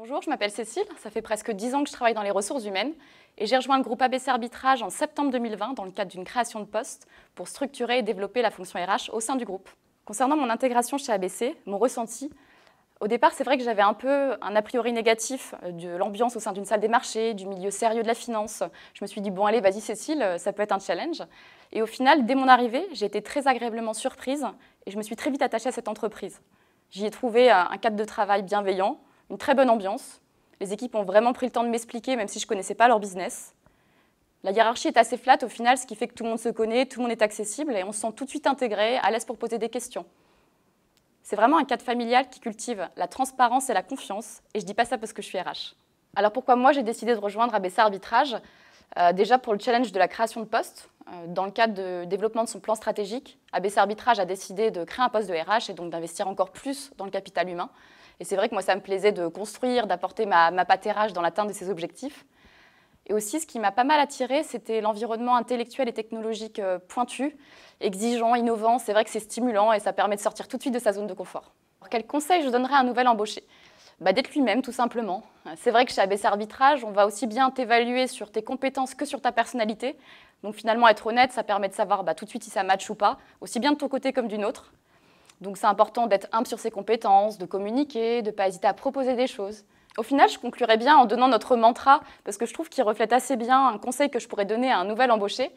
Bonjour, je m'appelle Cécile. Ça fait presque 10 ans que je travaille dans les ressources humaines et j'ai rejoint le groupe ABC Arbitrage en septembre 2020 dans le cadre d'une création de poste pour structurer et développer la fonction RH au sein du groupe. Concernant mon intégration chez ABC, mon ressenti, au départ, c'est vrai que j'avais un peu un a priori négatif euh, de l'ambiance au sein d'une salle des marchés, du milieu sérieux de la finance. Je me suis dit, bon, allez, vas-y, Cécile, euh, ça peut être un challenge. Et au final, dès mon arrivée, j'ai été très agréablement surprise et je me suis très vite attachée à cette entreprise. J'y ai trouvé euh, un cadre de travail bienveillant, une très bonne ambiance. Les équipes ont vraiment pris le temps de m'expliquer, même si je ne connaissais pas leur business. La hiérarchie est assez flatte au final, ce qui fait que tout le monde se connaît, tout le monde est accessible et on se sent tout de suite intégré, à l'aise pour poser des questions. C'est vraiment un cadre familial qui cultive la transparence et la confiance, et je ne dis pas ça parce que je suis RH. Alors pourquoi moi j'ai décidé de rejoindre ABC Arbitrage euh, Déjà pour le challenge de la création de postes. Euh, dans le cadre de développement de son plan stratégique, ABC Arbitrage a décidé de créer un poste de RH et donc d'investir encore plus dans le capital humain. Et c'est vrai que moi, ça me plaisait de construire, d'apporter ma, ma dans l'atteinte de ces objectifs. Et aussi, ce qui m'a pas mal attiré, c'était l'environnement intellectuel et technologique euh, pointu, exigeant, innovant. C'est vrai que c'est stimulant et ça permet de sortir tout de suite de sa zone de confort. Alors, quel conseil je donnerais à un nouvel embauché bah, D'être lui-même, tout simplement. C'est vrai que chez ABS Arbitrage, on va aussi bien t'évaluer sur tes compétences que sur ta personnalité. Donc finalement, être honnête, ça permet de savoir bah, tout de suite si ça match ou pas, aussi bien de ton côté comme d'une autre. Donc c'est important d'être humble sur ses compétences, de communiquer, de ne pas hésiter à proposer des choses. Au final, je conclurai bien en donnant notre mantra, parce que je trouve qu'il reflète assez bien un conseil que je pourrais donner à un nouvel embauché.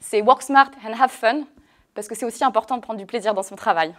C'est work smart and have fun, parce que c'est aussi important de prendre du plaisir dans son travail.